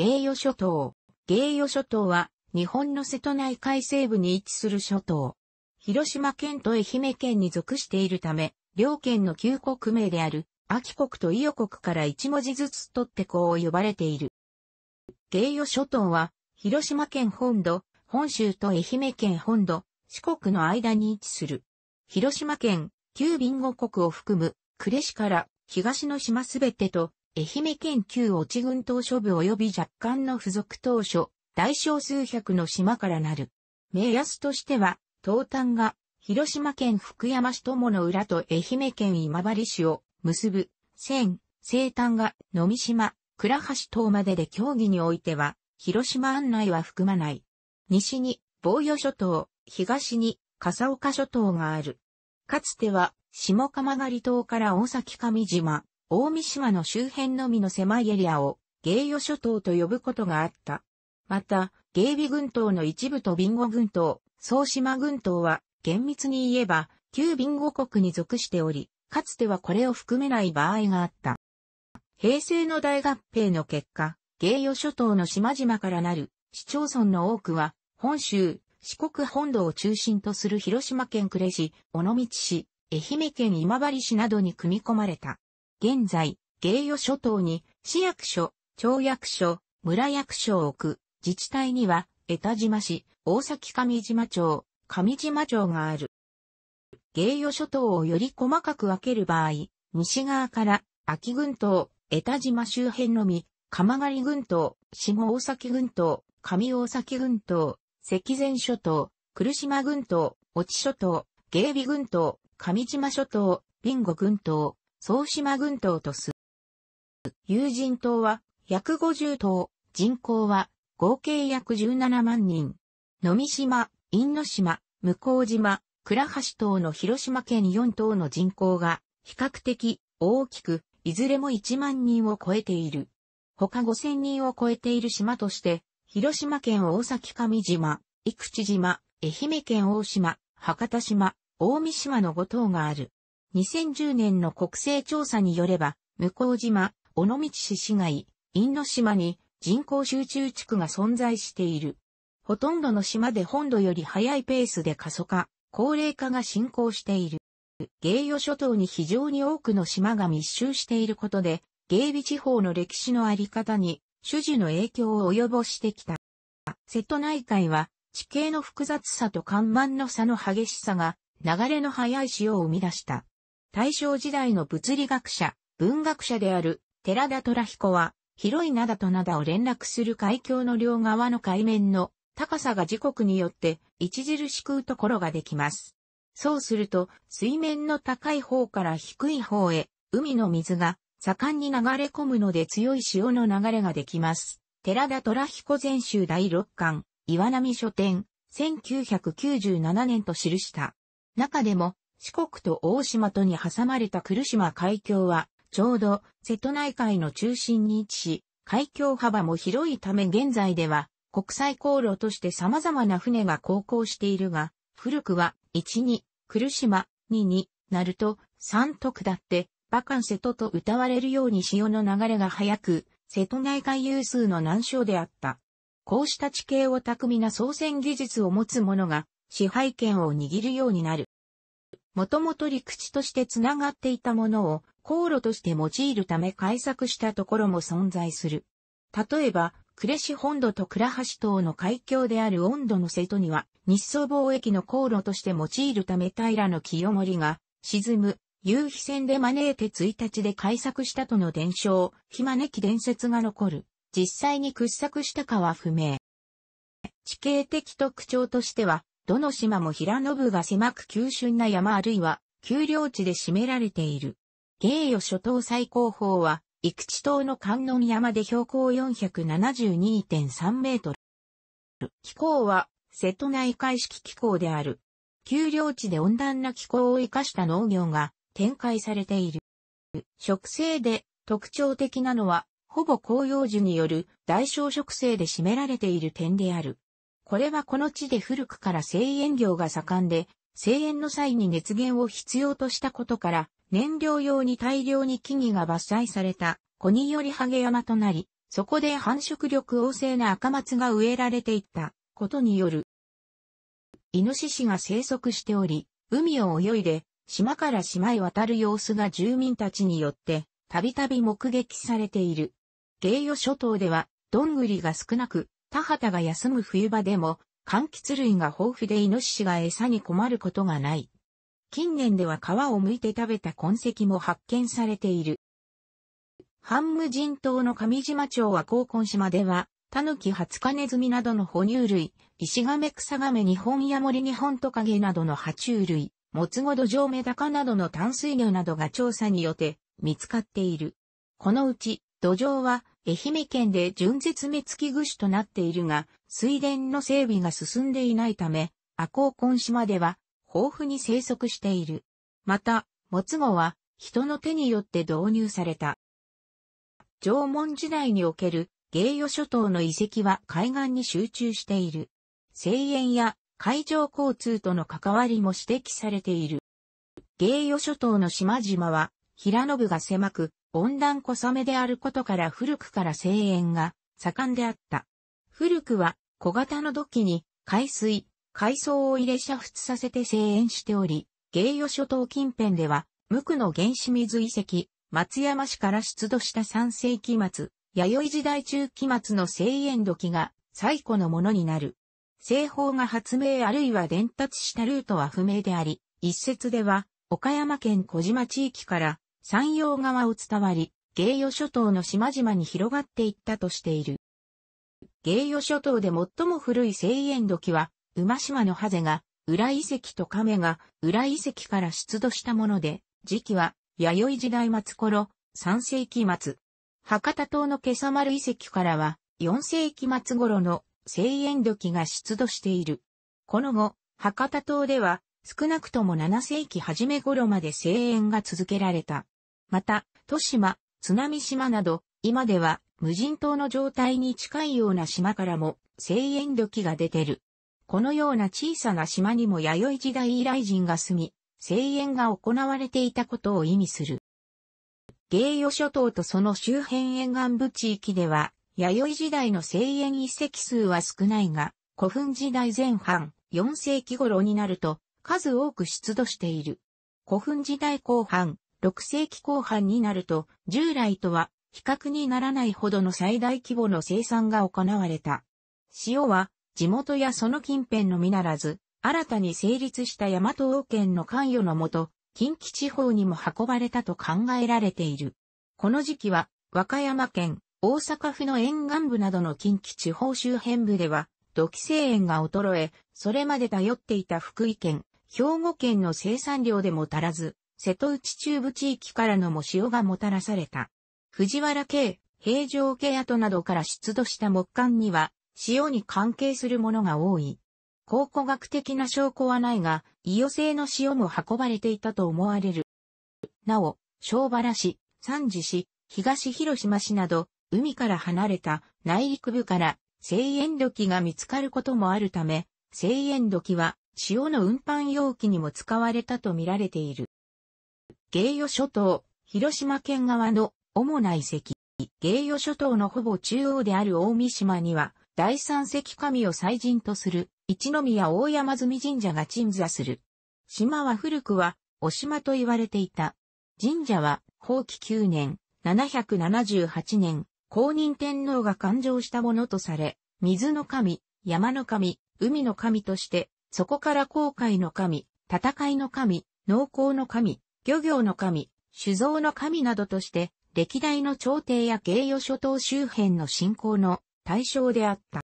芸予諸島。芸予諸島は、日本の瀬戸内海西部に位置する諸島。広島県と愛媛県に属しているため、両県の旧国名である、秋国と伊予国から一文字ずつ取ってこう呼ばれている。芸予諸島は、広島県本土、本州と愛媛県本土、四国の間に位置する。広島県、旧ビンゴ国を含む、呉市から東の島すべてと愛媛県旧越ち軍島諸部及び若干の付属島所、大小数百の島からなる。名安としては、東端が、広島県福山市友の浦と愛媛県今治市を結ぶ、線、西端が、野見島、倉橋島までで協議においては、広島案内は含まない。西に、防御諸島、東に、笠岡諸島がある。かつては、下鎌狩島から大崎上島、大三島の周辺のみの狭いエリアを、ゲイヨ諸島と呼ぶことがあった。また、ゲイビ群島の一部とビンゴ群島、総島群島は、厳密に言えば、旧ビンゴ国に属しており、かつてはこれを含めない場合があった。平成の大合併の結果、ゲイヨ諸島の島々からなる市町村の多くは、本州、四国本土を中心とする広島県呉市、尾道市、愛媛県今治市などに組み込まれた。現在、芸予諸島に市役所、町役所、村役所を置く自治体には、江田島市、大崎上島町、上島町がある。芸予諸島をより細かく分ける場合、西側から秋群島、江田島周辺のみ、鎌狩群島、下大崎群島、上大崎群島、関前諸島、来島群島、越知諸島、芸備群島、上島諸島、備後群島、総島群島とす。有人島は約50島、人口は合計約17万人。野見島、因島、向島、倉橋島の広島県4島の人口が比較的大きく、いずれも1万人を超えている。他5000人を超えている島として、広島県大崎上島、生口島、愛媛県大島、博多島、大三島の5島がある。2010年の国勢調査によれば、向島、尾道市市街、因島に人口集中地区が存在している。ほとんどの島で本土より早いペースで過疎化、高齢化が進行している。芸予諸島に非常に多くの島が密集していることで、芸備地方の歴史のあり方に、主事の影響を及ぼしてきた。瀬戸内海は、地形の複雑さと緩慢の差の激しさが、流れの速い潮を生み出した。大正時代の物理学者、文学者である寺田虎彦は、広い灘と灘を連絡する海峡の両側の海面の高さが時刻によって著しくうところができます。そうすると、水面の高い方から低い方へ、海の水が盛んに流れ込むので強い潮の流れができます。寺田虎彦全集第6巻、岩波書店、1997年と記した。中でも、四国と大島とに挟まれた来島海峡は、ちょうど瀬戸内海の中心に位置し、海峡幅も広いため現在では国際航路として様々な船が航行しているが、古くは1に来島、2に鳴門、3と下って、バカン瀬戸と歌われるように潮の流れが速く、瀬戸内海有数の難所であった。こうした地形を巧みな操船技術を持つ者が支配権を握るようになる。もともと陸地としてつながっていたものを航路として用いるため開削したところも存在する。例えば、呉市本土と倉橋島の海峡である温度の瀬戸には、日宋貿易の航路として用いるため平の清盛が、沈む、夕日船で招いて1日で開削したとの伝承、ひねき伝説が残る。実際に掘削したかは不明。地形的特徴としては、どの島も平信が狭く急峻な山あるいは、丘陵地で占められている。芸予諸島最高峰は、陸地島の観音山で標高472.3メートル。気候は、瀬戸内海式気候である。丘陵地で温暖な気候を生かした農業が展開されている。植生で特徴的なのは、ほぼ紅葉樹による大小植生で占められている点である。これはこの地で古くから製塩業が盛んで、生塩の際に熱源を必要としたことから、燃料用に大量に木々が伐採された、子によりハゲ山となり、そこで繁殖力旺盛な赤松が植えられていったことによる。イノシシが生息しており、海を泳いで、島から島へ渡る様子が住民たちによって、たびたび目撃されている。芸予諸島では、どんぐりが少なく、田畑が休む冬場でも、柑橘類が豊富でイノシシが餌に困ることがない。近年では皮を剥いて食べた痕跡も発見されている。半無人島の上島町は高根島では、タヌキハツカネズミなどの哺乳類、イシガメクサガメニホンヤモリニホントカゲなどの爬虫類、モツゴドジョウメダカなどの淡水魚などが調査によって見つかっている。このうち、土壌は愛媛県で純絶滅危惧種となっているが、水田の整備が進んでいないため、阿公根島では豊富に生息している。また、もつごは人の手によって導入された。縄文時代における芸予諸島の遺跡は海岸に集中している。声援や海上交通との関わりも指摘されている。芸予諸島の島々は平野部が狭く、温暖小雨であることから古くから声援が盛んであった。古くは小型の土器に海水、海藻を入れ煮沸させて声援しており、芸予諸島近辺では無垢の原始水遺跡、松山市から出土した3世紀末、弥生時代中期末の声援土器が最古のものになる。製法が発明あるいは伝達したルートは不明であり、一説では岡山県小島地域から山陽側を伝わり、芸予諸島の島々に広がっていったとしている。芸予諸島で最も古い聖園土器は、馬島のハゼが、裏遺跡と亀が裏遺跡から出土したもので、時期は弥生時代末頃、3世紀末。博多島の今朝丸遺跡からは、4世紀末頃の聖園土器が出土している。この後、博多島では少なくとも7世紀初め頃まで声援が続けられた。また、都島、津波島など、今では無人島の状態に近いような島からも声援器が出てる。このような小さな島にも弥生時代以来人が住み、声援が行われていたことを意味する。芸与諸島とその周辺沿岸部地域では、弥生時代の声援遺跡数は少ないが、古墳時代前半、4世紀頃になると、数多く出土している。古墳時代後半、6世紀後半になると、従来とは比較にならないほどの最大規模の生産が行われた。塩は、地元やその近辺のみならず、新たに成立した大和王権の関与のもと、近畿地方にも運ばれたと考えられている。この時期は、和歌山県、大阪府の沿岸部などの近畿地方周辺部では、土器製塩が衰え、それまで頼っていた福井県、兵庫県の生産量でも足らず、瀬戸内中部地域からのも塩がもたらされた。藤原系、平城系跡などから出土した木管には、塩に関係するものが多い。考古学的な証拠はないが、伊予製の塩も運ばれていたと思われる。なお、小原市、三次市、東広島市など、海から離れた内陸部から、生塩土器が見つかることもあるため、生塩土器は塩の運搬容器にも使われたと見られている。芸予諸島、広島県側の主な遺跡。芸予諸島のほぼ中央である大三島には、第三石神を祭神とする、一宮大山積神社が鎮座する。島は古くは、お島と言われていた。神社は、法紀9年、778年、公認天皇が誕生したものとされ、水の神、山の神、海の神として、そこから航海の神、戦いの神、農耕の神、漁業の神、酒造の神などとして、歴代の朝廷や芸与諸島周辺の信仰の対象であった。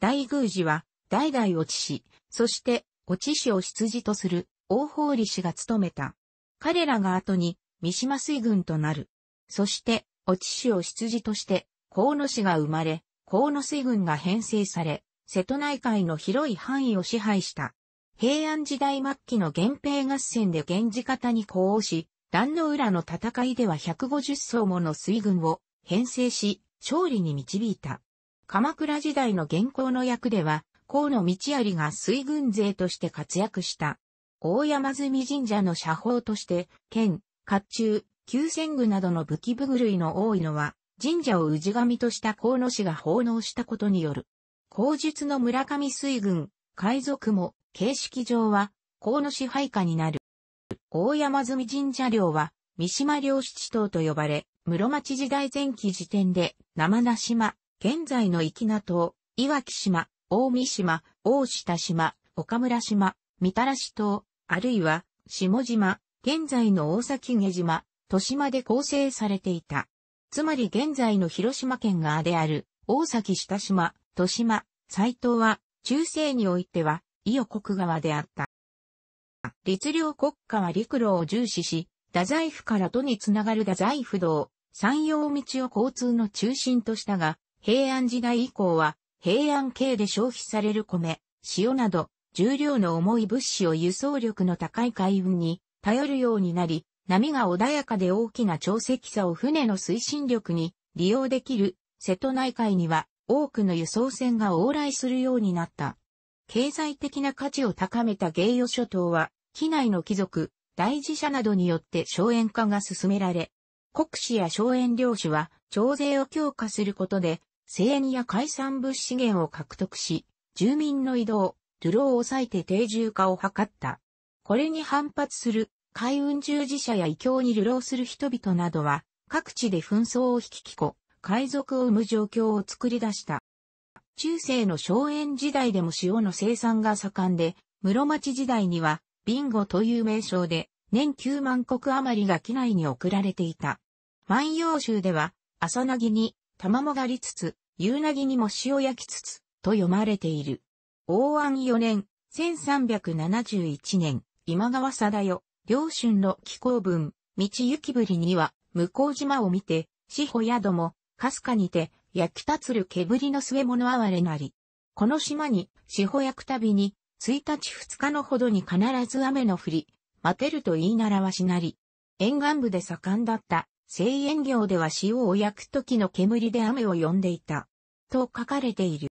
大宮寺は、代々落ち氏、そして落ち氏を羊とする大法理氏が務めた。彼らが後に三島水軍となる。そして、落ち氏を羊として、河野氏が生まれ、河野水軍が編成され、瀬戸内海の広い範囲を支配した。平安時代末期の源平合戦で源氏方に呼応し、壇の浦の戦いでは150層もの水軍を編成し、勝利に導いた。鎌倉時代の現行の役では、河野道有が水軍勢として活躍した。大山積神社の社宝として、剣、甲冑、九千具などの武器部類の多いのは、神社を氏神とした河野氏が奉納したことによる法術の村上水軍、海賊も、形式上は、河野支配下になる。大山積神社領は、三島領七島と呼ばれ、室町時代前期時点で、生名島、現在の粋名島、岩木島、大三島、大下島、岡村島、三たらし島、あるいは、下島、現在の大崎下島、豊島で構成されていた。つまり現在の広島県側である、大崎下島、豊島、斎藤は、中世においては、伊予国側であった。律令国家は陸路を重視し、太宰府から都につながる太宰府道、山陽道を交通の中心としたが、平安時代以降は、平安系で消費される米、塩など、重量の重い物資を輸送力の高い海運に頼るようになり、波が穏やかで大きな潮汐差を船の推進力に利用できる瀬戸内海には多くの輸送船が往来するようになった。経済的な価値を高めた芸予諸島は、機内の貴族、大事社などによって荘園化が進められ、国士や荘園領主は、徴税を強化することで、生園や海産物資源を獲得し、住民の移動、流浪を抑えて定住化を図った。これに反発する海運従事者や異教に流浪する人々などは、各地で紛争を引き起こ、海賊を生む状況を作り出した。中世の荘園時代でも塩の生産が盛んで、室町時代には、ビンゴという名称で、年9万国余りが機内に送られていた。万葉集では、朝なぎに、卵狩りつつ、夕なぎにも塩焼きつつ、と読まれている。王安4年、1371年、今川貞代、両春の紀行文、道行きぶりには、向島を見て、四保宿も、かすかにて、焼きたつる煙の末物哀れなり。この島に、四方焼くたびに、一日二日のほどに必ず雨の降り、待てると言いならわしなり。沿岸部で盛んだった、製塩業では塩を焼く時の煙で雨を呼んでいた。と書かれている。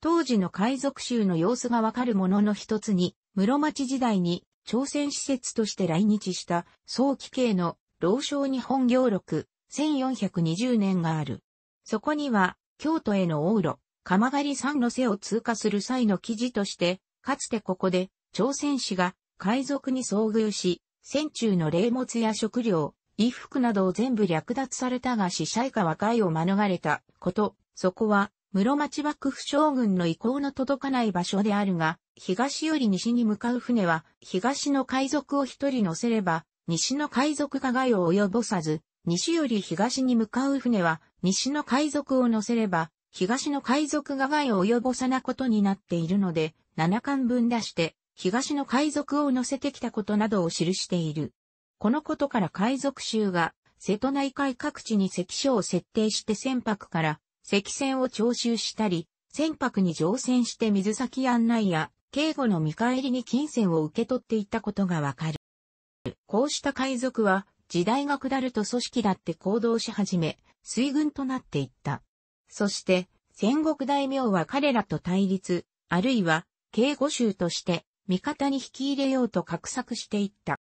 当時の海賊州の様子がわかるものの一つに、室町時代に朝鮮施設として来日した早期系の老少日本行録、1420年がある。そこには、京都への往路、鎌狩山の瀬を通過する際の記事として、かつてここで、朝鮮史が海賊に遭遇し、戦中の霊物や食料、衣服などを全部略奪されたが死者以下和解を免れたこと、そこは、室町幕府将軍の意向の届かない場所であるが、東より西に向かう船は、東の海賊を一人乗せれば、西の海賊が害を及ぼさず、西より東に向かう船は、西の海賊を乗せれば、東の海賊が害を及ぼさなことになっているので、七巻分出して、東の海賊を乗せてきたことなどを記している。このことから海賊衆が、瀬戸内海各地に関所を設定して船舶から、関船を徴収したり、船舶に乗船して水先案内や、警護の見返りに金銭を受け取っていたことがわかる。こうした海賊は、時代が下ると組織だって行動し始め、水軍となっていった。そして、戦国大名は彼らと対立、あるいは、警護衆として、味方に引き入れようと画策していった。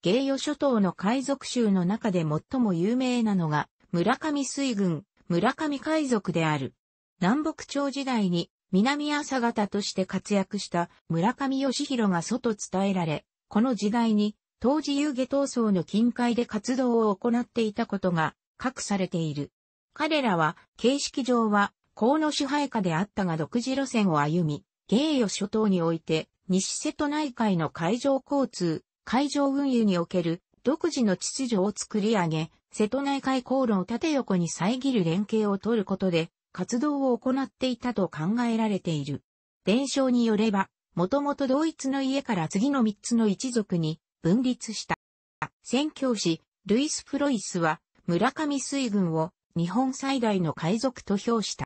芸与諸島の海賊衆の中で最も有名なのが、村上水軍、村上海賊である。南北朝時代に南朝方として活躍した村上義弘が外伝えられ、この時代に当時遊下闘争の近海で活動を行っていたことが、隠されている。彼らは、形式上は、河野支配下であったが独自路線を歩み、芸与諸島において、西瀬戸内海の海上交通、海上運輸における独自の秩序を作り上げ、瀬戸内海航路を縦横に遮る連携を取ることで、活動を行っていたと考えられている。伝承によれば、もともと同一の家から次の三つの一族に分立した。宣教師、ルイス・フロイスは、村上水軍を日本最大の海賊と評した。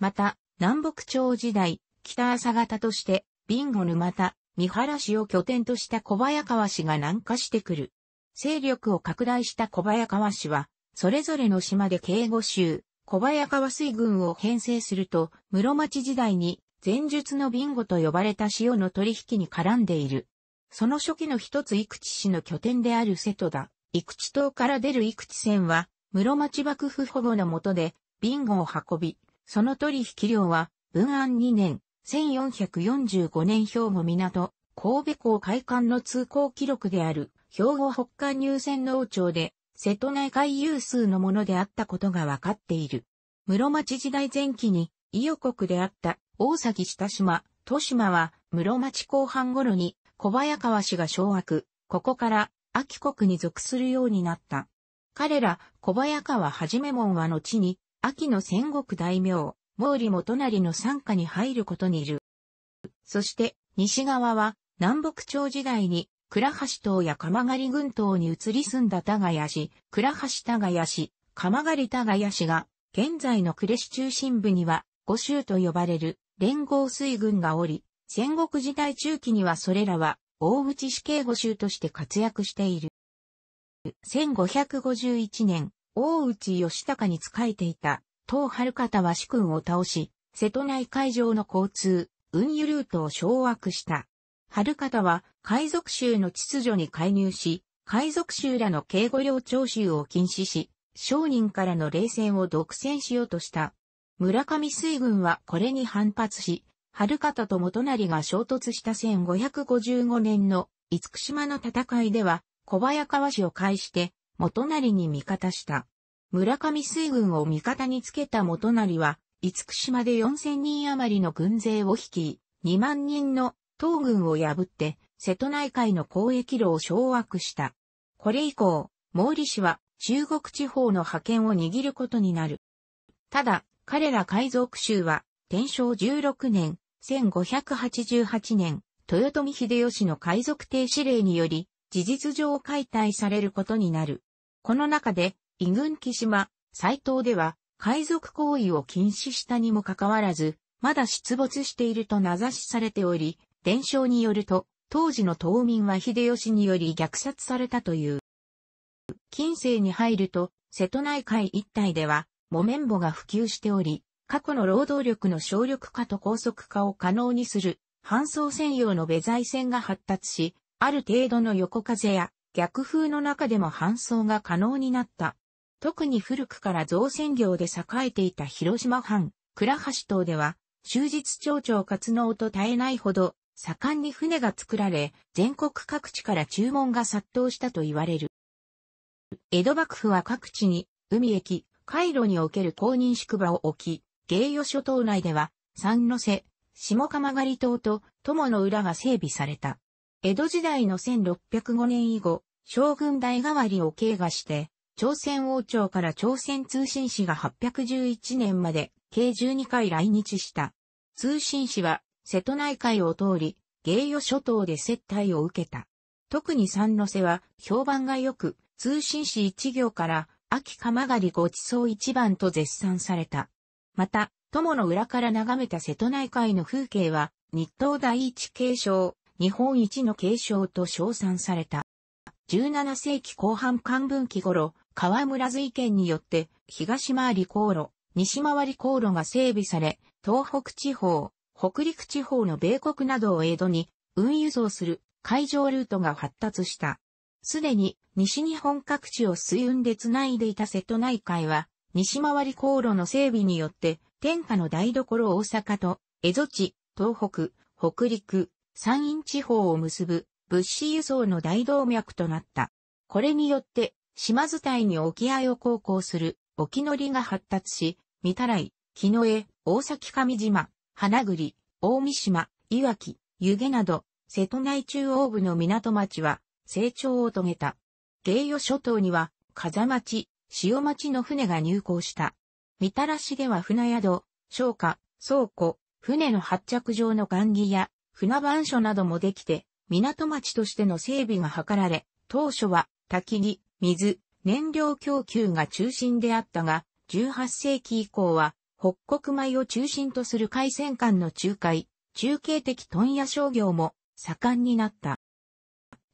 また、南北朝時代、北朝方として、ビンゴ沼田、三原市を拠点とした小早川氏が南下してくる。勢力を拡大した小早川氏は、それぞれの島で警護州、小早川水軍を編成すると、室町時代に前述のビンゴと呼ばれた塩の取引に絡んでいる。その初期の一つ育口市の拠点である瀬戸田、育口島から出る育口線は、室町幕府保護の下で、ビンゴを運び、その取引量は、文安2年、1445年兵庫港、神戸港海岸の通行記録である、兵庫北海入船の王朝で、瀬戸内海有数のものであったことが分かっている。室町時代前期に、伊予国であった大崎下島、豊島は、室町後半頃に小早川氏が掌握、ここから、秋国に属するようになった。彼ら、小早川はじも門は後に、秋の戦国大名、毛利元就の参加に入ることにいる。そして、西側は、南北朝時代に、倉橋島や鎌狩群島に移り住んだ田谷氏、倉橋田谷氏、鎌狩り。賀谷氏が、現在の呉市中心部には、五州と呼ばれる連合水軍がおり、戦国時代中期にはそれらは大内死刑護集として活躍している。1551年、大内義高に仕えていた、東春方は主君を倒し、瀬戸内海上の交通、運輸ルートを掌握した。春方は海賊州の秩序に介入し、海賊州らの警護領徴収を禁止し、商人からの冷戦を独占しようとした。村上水軍はこれに反発し、春方と元成が衝突した1555年の五福島の戦いでは、小早川氏を介して、元成に味方した。村上水軍を味方につけた元成は、五福島で4000人余りの軍勢を率い、2万人の東軍を破って、瀬戸内海の交易路を掌握した。これ以降、毛利氏は中国地方の覇権を握ることになる。ただ、彼ら海賊州は、天正16年、1588年、豊臣秀吉の海賊停止令により、事実上解体されることになる。この中で、異軍木島、斎藤では、海賊行為を禁止したにもかかわらず、まだ出没していると名指しされており、伝承によると、当時の島民は秀吉により虐殺されたという。近世に入ると、瀬戸内海一帯では、木綿棒が普及しており、過去の労働力の省力化と高速化を可能にする、搬送専用のベザイ線が発達し、ある程度の横風や逆風の中でも搬送が可能になった。特に古くから造船業で栄えていた広島藩、倉橋島では、終日町長活動と絶えないほど、盛んに船が作られ、全国各地から注文が殺到したと言われる。江戸幕府は各地に、海駅、回路における公認宿場を置き、芸予諸島内では、三の瀬、下鎌狩島と友の浦が整備された。江戸時代の1605年以後、将軍代替わりを経過して、朝鮮王朝から朝鮮通信使が811年まで計12回来日した。通信使は瀬戸内海を通り、芸予諸島で接待を受けた。特に三の瀬は評判が良く、通信使一行から秋鎌狩ごちそう一番と絶賛された。また、友の裏から眺めた瀬戸内海の風景は、日東第一継承、日本一の継承と称賛された。17世紀後半漢文期頃、河村瑞県によって、東回り航路、西回り航路が整備され、東北地方、北陸地方の米国などを江戸に運輸送する海上ルートが発達した。すでに西日本各地を水運でつないでいた瀬戸内海は、西回り航路の整備によって、天下の台所大阪と、蝦夷地、東北、北陸、山陰地方を結ぶ物資輸送の大動脈となった。これによって、島伝いに沖合を航行する沖乗りが発達し、三たらい、木の江、大崎上島、花栗、大三島、いわき、湯気など、瀬戸内中央部の港町は成長を遂げた。芸予諸島には、風町、潮町の船が入港した。みたらしでは船宿、商家、倉庫、船の発着場の岩木や船番所などもできて、港町としての整備が図られ、当初は焚き木、水、燃料供給が中心であったが、18世紀以降は北国米を中心とする海鮮館の仲介、中継的問屋商業も盛んになった。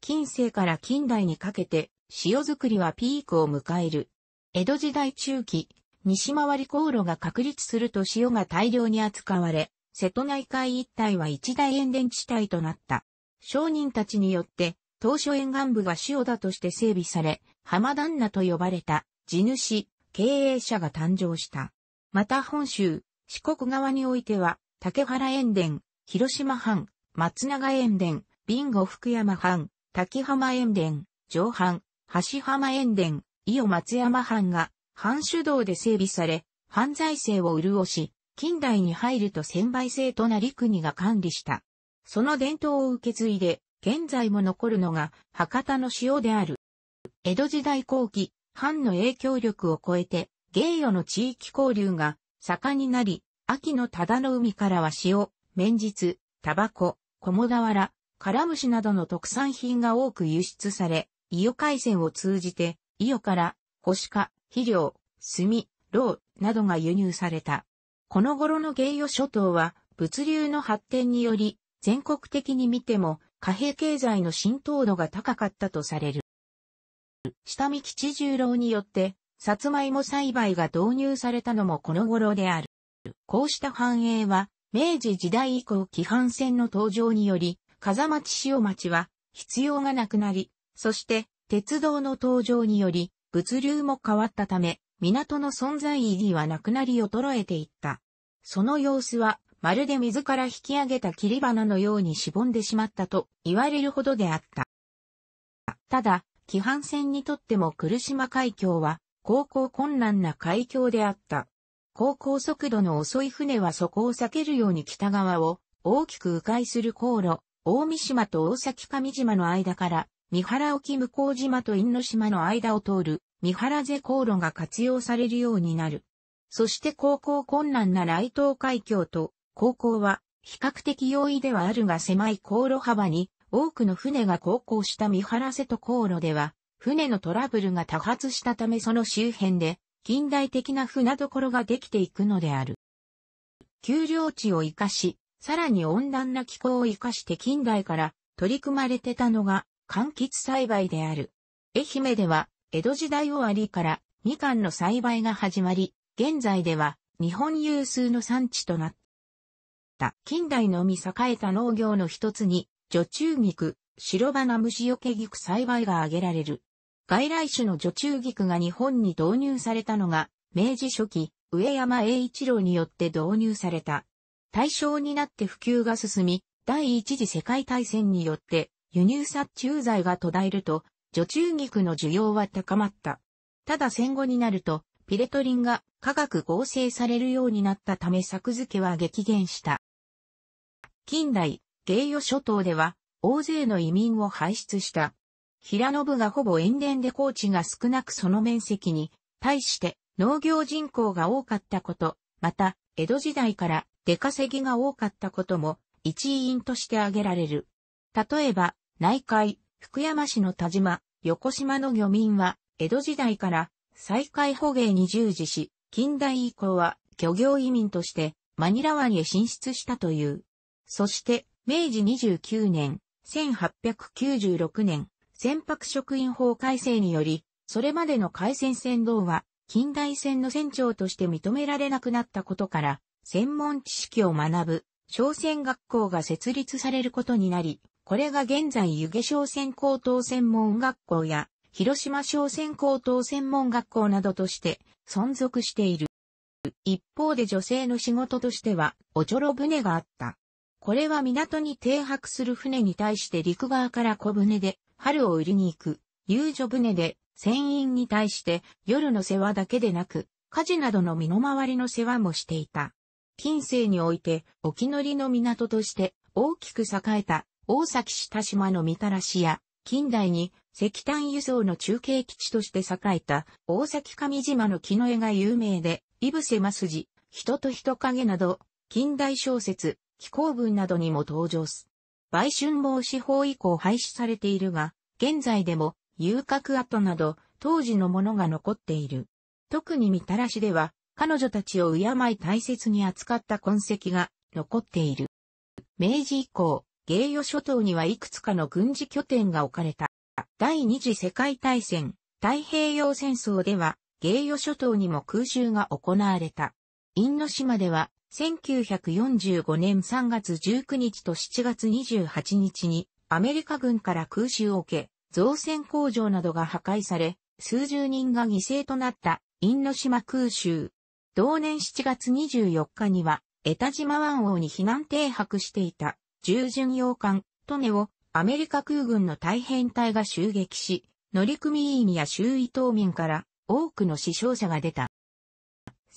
近世から近代にかけて塩作りはピークを迎える。江戸時代中期、西回り航路が確立すると塩が大量に扱われ、瀬戸内海一帯は一大塩田地帯となった。商人たちによって、当初沿岸部が塩田として整備され、浜旦那と呼ばれた地主、経営者が誕生した。また本州、四国側においては、竹原塩田、広島藩、松永塩田、ビンゴ福山藩、滝浜塩田、上藩、橋浜塩田、伊予松山藩が藩主導で整備され、藩財政を潤し、近代に入ると専売制となり国が管理した。その伝統を受け継いで、現在も残るのが博多の塩である。江戸時代後期、藩の影響力を超えて、芸与の地域交流が盛んになり、秋の忠の海からは塩、綿実、タバコ、ワラ、カラムシなどの特産品が多く輸出され、伊予海戦を通じて伊予から、星化、肥料、炭、銅などが輸入された。この頃の芸予諸島は、物流の発展により、全国的に見ても、貨幣経済の浸透度が高かったとされる。下見吉十郎によって、さつまいも栽培が導入されたのもこの頃である。こうした繁栄は、明治時代以降規範線の登場により、風町塩町は必要がなくなり、そして鉄道の登場により、物流も変わったため、港の存在意義はなくなり衰えていった。その様子は、まるで水から引き上げた切り花のようにしぼんでしまったと言われるほどであった。ただ、規範船にとっても来島海峡は、航行困難な海峡であった。航行速度の遅い船はそこを避けるように北側を大きく迂回する航路、大三島と大崎上島の間から三原沖向島と因島の間を通る三原瀬航路が活用されるようになる。そして航行困難な雷東海峡と航行は比較的容易ではあるが狭い航路幅に多くの船が航行した三原瀬と航路では船のトラブルが多発したためその周辺で近代的な船所ができていくのである。丘陵地を活かし、さらに温暖な気候を活かして近代から取り組まれてたのが柑橘栽培である。愛媛では、江戸時代終わりからみかんの栽培が始まり、現在では日本有数の産地となった。近代のみ栄えた農業の一つに、女中菊、白花虫よけ菊栽培が挙げられる。外来種の女中菊が日本に導入されたのが、明治初期、上山栄一郎によって導入された。対象になって普及が進み、第一次世界大戦によって輸入殺虫剤が途絶えると、除虫菊の需要は高まった。ただ戦後になると、ピレトリンが化学合成されるようになったため作付けは激減した。近代、芸予諸島では、大勢の移民を輩出した。平信がほぼ塩田で高地が少なくその面積に、対して農業人口が多かったこと、また、江戸時代から出稼ぎが多かったことも、一因として挙げられる。例えば、内海、福山市の田島、横島の漁民は、江戸時代から、再開捕鯨に従事し、近代以降は、漁業移民として、マニラ湾へ進出したという。そして、明治29年、1896年、船舶職員法改正により、それまでの海鮮船道は、近代船の船長として認められなくなったことから、専門知識を学ぶ、商船学校が設立されることになり、これが現在湯気商船高等専門学校や広島商船高等専門学校などとして存続している。一方で女性の仕事としてはおちょろ船があった。これは港に停泊する船に対して陸側から小船で春を売りに行く、遊女船で船員に対して夜の世話だけでなく、家事などの身の回りの世話もしていた。近世において、沖乗りの港として大きく栄えた大崎市田島のみたらしや、近代に石炭輸送の中継基地として栄えた大崎上島の木の絵が有名で、イ伏せますじ、人と人影など、近代小説、気候文などにも登場す。売春防止法以降廃止されているが、現在でも遊郭跡など当時のものが残っている。特にみたらしでは、彼女たちを敬い大切に扱った痕跡が残っている。明治以降、ゲイヨ諸島にはいくつかの軍事拠点が置かれた。第二次世界大戦、太平洋戦争では、ゲイヨ諸島にも空襲が行われた。因島では、1945年3月19日と7月28日に、アメリカ軍から空襲を受け、造船工場などが破壊され、数十人が犠牲となった、因島空襲。同年7月24日には、江田島湾王に避難停泊していた従巡洋艦、トネをアメリカ空軍の大変隊が襲撃し、乗組員や周囲島民から多くの死傷者が出た。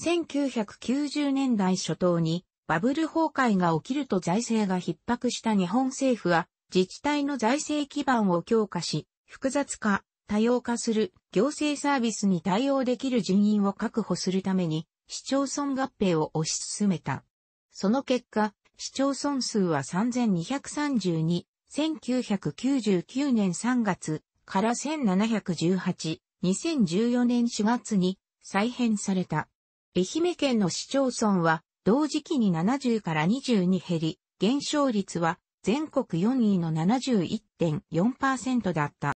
1990年代初頭にバブル崩壊が起きると財政が逼迫した日本政府は自治体の財政基盤を強化し、複雑化、多様化する行政サービスに対応できる人員を確保するために市町村合併を推し進めた。その結果、市町村数は3232、1999年3月から1718、2014年4月に再編された。愛媛県の市町村は同時期に70から22減り、減少率は全国4位の71.4%だった。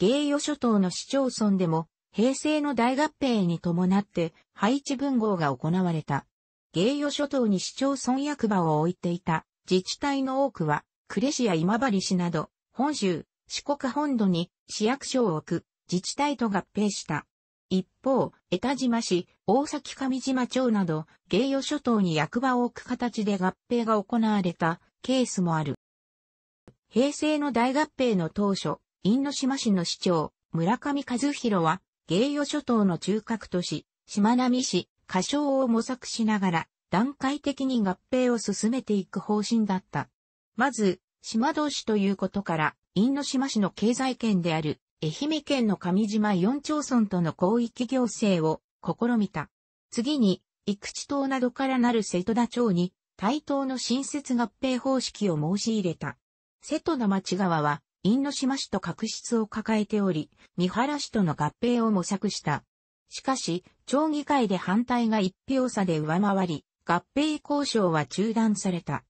芸予諸島の市町村でも平成の大合併に伴って配置分合が行われた。芸予諸島に市町村役場を置いていた自治体の多くは、呉市や今治市など、本州、四国本土に市役所を置く自治体と合併した。一方、江田島市、大崎上島町など、芸予諸島に役場を置く形で合併が行われたケースもある。平成の大合併の当初、因島市の市長、村上和弘は、芸予諸島の中核都市、島並市、歌唱を模索しながら、段階的に合併を進めていく方針だった。まず、島同士ということから、因島市の経済圏である、愛媛県の上島4町村との広域行政を試みた。次に、育地島などからなる瀬戸田町に、対等の新設合併方式を申し入れた。瀬戸田町側は、因島市と確執を抱えており、三原市との合併を模索した。しかし、町議会で反対が一票差で上回り、合併交渉は中断された。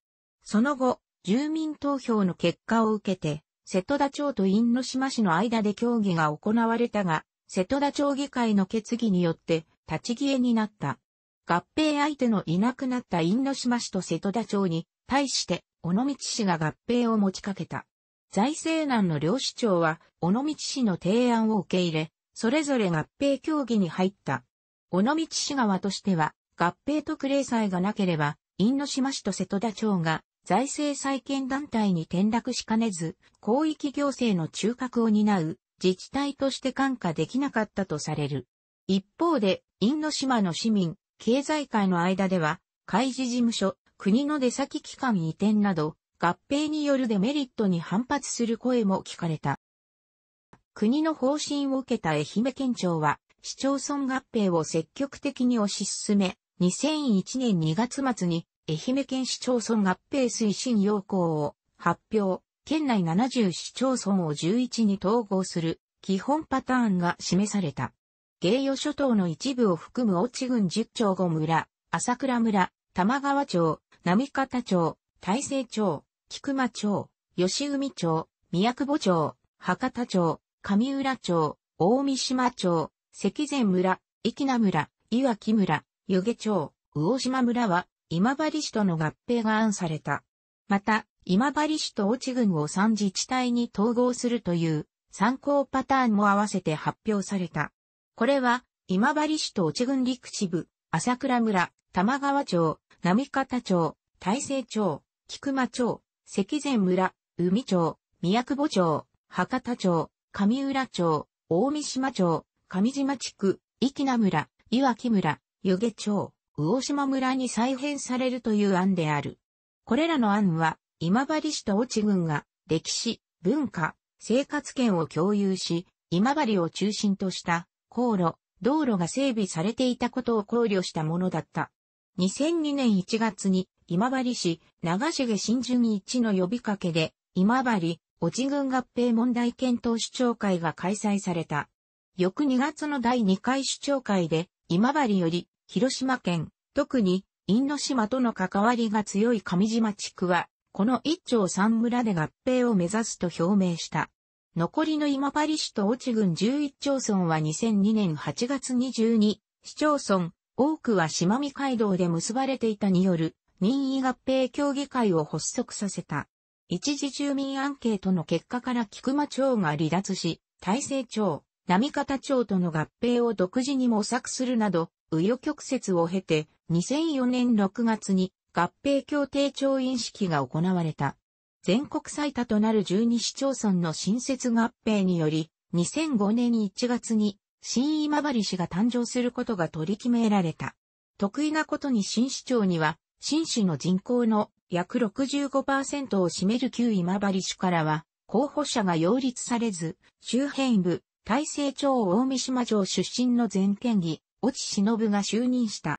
その後、住民投票の結果を受けて、瀬戸田町と因島市の間で協議が行われたが、瀬戸田町議会の決議によって立ち消えになった。合併相手のいなくなった因島市と瀬戸田町に対して、尾道市が合併を持ちかけた。財政難の両市長は、尾道市の提案を受け入れ、それぞれ合併協議に入った。尾道市側としては、合併特例債がなければ、因島市と瀬戸田町が財政再建団体に転落しかねず、広域行政の中核を担う自治体として看過できなかったとされる。一方で、因島の市民、経済界の間では、開示事務所、国の出先機関移転など、合併によるデメリットに反発する声も聞かれた。国の方針を受けた愛媛県庁は、市町村合併を積極的に推し進め、2001年2月末に愛媛県市町村合併推進要項を発表、県内70市町村を11に統合する基本パターンが示された。芸予諸島の一部を含む大地郡10町5村、朝倉村、玉川町、並方町、大成町、菊間町、吉海町、宮久保町、博多町、上浦町、大三島町、関前村、生名村、岩木村、湯気町、魚島村は、今治市との合併が案された。また、今治市と越智郡を3自治体に統合するという参考パターンも合わせて発表された。これは、今治市と越智郡陸地部、朝倉村、玉川町、波方町、大成町、菊間町、関前村、海町、宮久保町、博多町、上浦町、大三島町、上島地区、粋名村、岩木村、湯気町、魚島村に再編されるという案である。これらの案は、今治市と越智郡が歴史、文化、生活圏を共有し、今治を中心とした航路、道路が整備されていたことを考慮したものだった。2002年1月に今治市長重新順一の呼びかけで今治越智軍合併問題検討主張会が開催された。翌2月の第2回主張会で、今治より、広島県、特に、因島との関わりが強い上島地区は、この一町三村で合併を目指すと表明した。残りの今治市と越智軍11町村は2002年8月22市町村、多くは島見街道で結ばれていたによる任意合併協議会を発足させた。一時住民アンケートの結果から菊間町が離脱し、大成町、並方町との合併を独自に模索するなど、紆余曲折を経て、2004年6月に合併協定調印式が行われた。全国最多となる12市町村の新設合併により、2005年1月に新今治市が誕生することが取り決められた。得意なことに新市町には、新市の人口の約65%を占める旧今治市からは、候補者が擁立されず、周辺部、大成町大三島城出身の前県議、越智忍が就任した。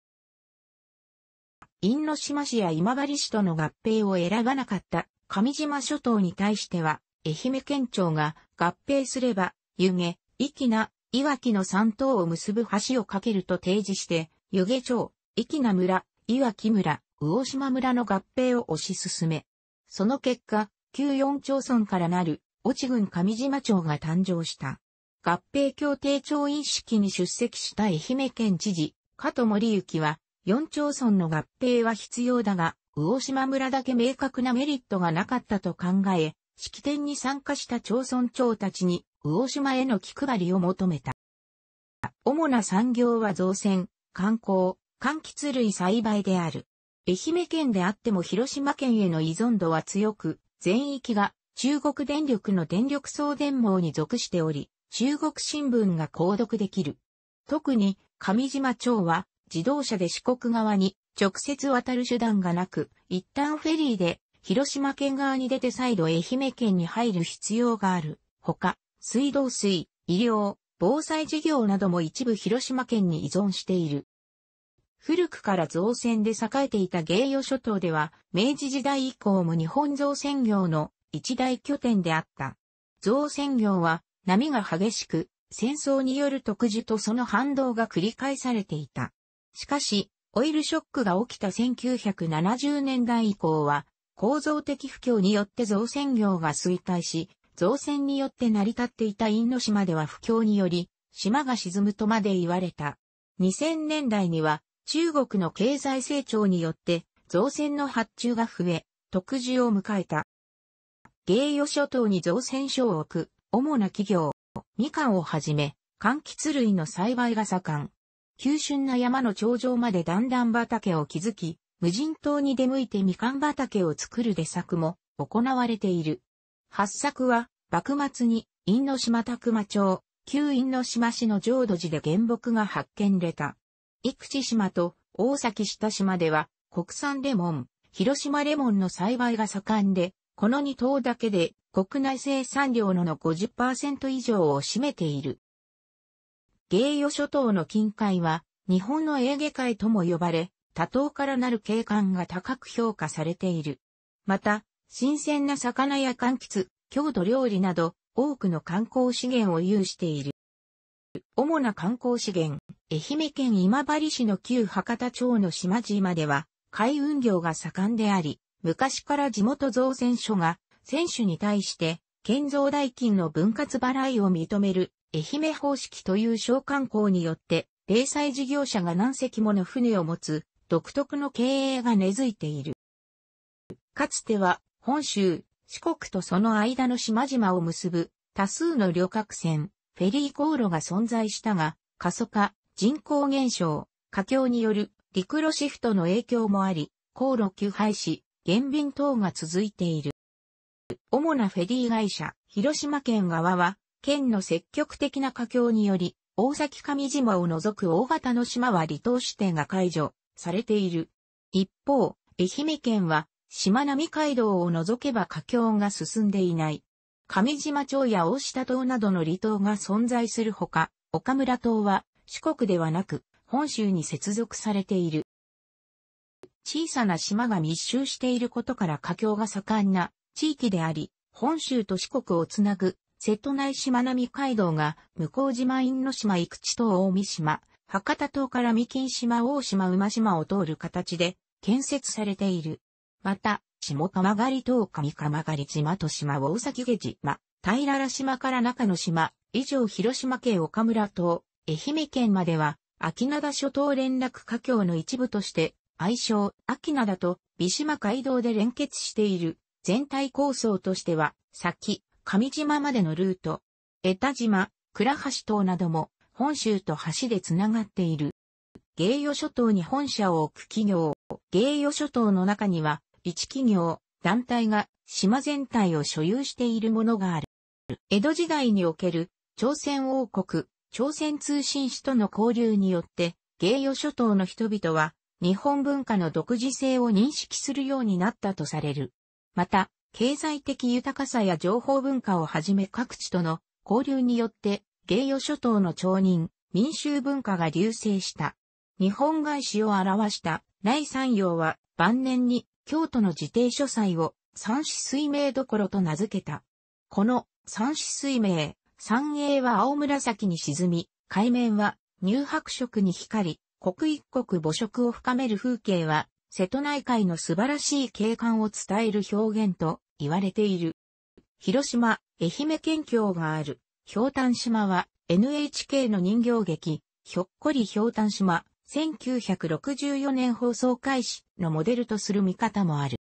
因島市や今治市との合併を選ばなかった上島諸島に対しては、愛媛県庁が合併すれば、湯気、粋な、いわきの三島を結ぶ橋を架けると提示して、湯気町、粋な村、いわき村、魚島村の合併を推し進め、その結果、旧四町村からなる、越智郡上島町が誕生した。合併協定調印式に出席した愛媛県知事、加藤森幸は、四町村の合併は必要だが、魚島村だけ明確なメリットがなかったと考え、式典に参加した町村長たちに、魚島への気配りを求めた。主な産業は造船、観光、柑橘類栽培である。愛媛県であっても広島県への依存度は強く、全域が中国電力の電力送電網に属しており、中国新聞が購読できる。特に上島町は自動車で四国側に直接渡る手段がなく、一旦フェリーで広島県側に出て再度愛媛県に入る必要がある。ほか、水道水、医療、防災事業なども一部広島県に依存している。古くから造船で栄えていた芸予諸島では、明治時代以降も日本造船業の一大拠点であった。造船業は波が激しく、戦争による特需とその反動が繰り返されていた。しかし、オイルショックが起きた1970年代以降は、構造的不況によって造船業が衰退し、造船によって成り立っていた因島では不況により、島が沈むとまで言われた。2000年代には中国の経済成長によって造船の発注が増え、特需を迎えた。芸与諸島に造船所を置く主な企業、みかんをはじめ、柑橘類の栽培が盛ん。急峻な山の頂上まで段々畑を築き、無人島に出向いてみかん畑を作る出作も行われている。発作は、幕末に、因島田磨町、旧因島市の浄土寺で原木が発見れた。生口島と大崎下島では国産レモン、広島レモンの栽培が盛んで、この2島だけで国内生産量のの50%以上を占めている。芸予諸島の近海は日本の英華海とも呼ばれ、多島からなる景観が高く評価されている。また、新鮮な魚や柑橘、郷土料理など多くの観光資源を有している。主な観光資源、愛媛県今治市の旧博多町の島々では、海運業が盛んであり、昔から地元造船所が、選手に対して、建造代金の分割払いを認める、愛媛方式という召喚校によって、零細事業者が何隻もの船を持つ、独特の経営が根付いている。かつては、本州、四国とその間の島々を結ぶ、多数の旅客船、フェリー航路が存在したが、過疎化、人口減少、過境による陸路シフトの影響もあり、航路休廃し、減便等が続いている。主なフェリー会社、広島県側は、県の積極的な過境により、大崎上島を除く大型の島は離島指定が解除されている。一方、愛媛県は、しまなみ海道を除けば過境が進んでいない。上島町や大下島などの離島が存在するほか、岡村島は四国ではなく、本州に接続されている。小さな島が密集していることから華境が盛んな地域であり、本州と四国をつなぐ瀬戸内島並海道が向島因島生口島大見島、博多島から三金島大島馬島を通る形で建設されている。また、下鎌狩島上鎌狩島と島大崎下島、平良島から中の島、以上広島県岡村島、愛媛県までは、秋灘諸島連絡華橋の一部として、愛称、秋灘と、三島街道で連結している、全体構想としては、先、上島までのルート、江田島、倉橋島なども、本州と橋でつながっている。芸予諸島に本社を置く企業、芸予諸島の中には、一企業、団体が島全体を所有しているものがある。江戸時代における朝鮮王国、朝鮮通信使との交流によって、芸予諸島の人々は、日本文化の独自性を認識するようになったとされる。また、経済的豊かさや情報文化をはじめ各地との交流によって、芸予諸島の町人、民衆文化が流星した。日本外史を表した内山陽は晩年に京都の自定書斎を三子水明どころと名付けた。この三子水明三栄は青紫に沈み、海面は乳白色に光り、刻一刻母色を深める風景は、瀬戸内海の素晴らしい景観を伝える表現と言われている。広島、愛媛県境がある、ひょうたん島は NHK の人形劇、ひょっこりひょうたん島、1964年放送開始のモデルとする見方もある。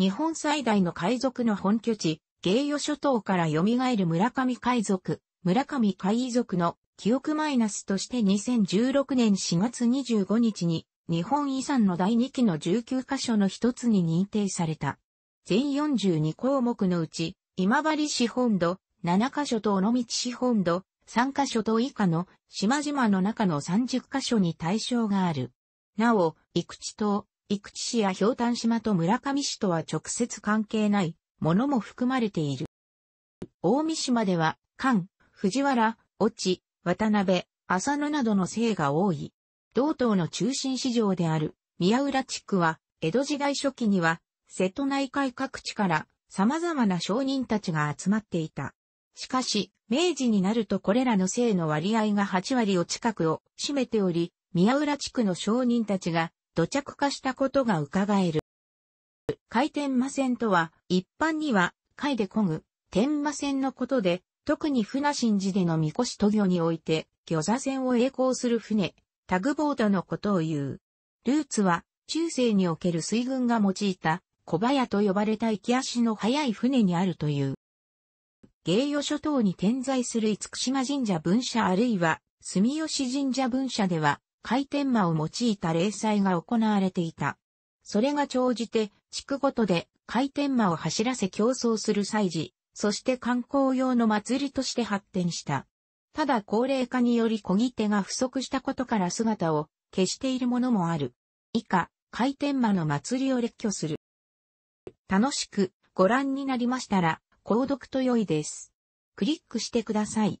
日本最大の海賊の本拠地、芸予諸島から蘇る村上海賊、村上海遺族の記憶マイナスとして2016年4月25日に日本遺産の第2期の19カ所の一つに認定された。全42項目のうち、今治市本土、7カ所と尾道市本土、3カ所と以下の島々の中の30カ所に対象がある。なお、生口島、生口市や氷炭島と村上市とは直接関係ないものも含まれている。大三島では、関、藤原、越智、渡辺、浅野などの姓が多い。同島の中心市場である宮浦地区は、江戸時代初期には、瀬戸内海各地から様々な商人たちが集まっていた。しかし、明治になるとこれらの姓の割合が8割を近くを占めており、宮浦地区の商人たちが土着化したことが伺える。回転魔線とは、一般には、回で漕ぐ、天魔線のことで、特に船神寺でのみこし渡御において、魚座船を栄光する船、タグボードのことを言う。ルーツは、中世における水軍が用いた、小早と呼ばれた行き足の速い船にあるという。芸予諸島に点在する厳島神社分社あるいは、住吉神社分社では、回転魔を用いた霊祭が行われていた。それが長じて、地区ごとで回転魔を走らせ競争する祭事、そして観光用の祭りとして発展した。ただ高齢化により小切手が不足したことから姿を消しているものもある。以下、回転魔の祭りを列挙する。楽しくご覧になりましたら、購読と良いです。クリックしてください。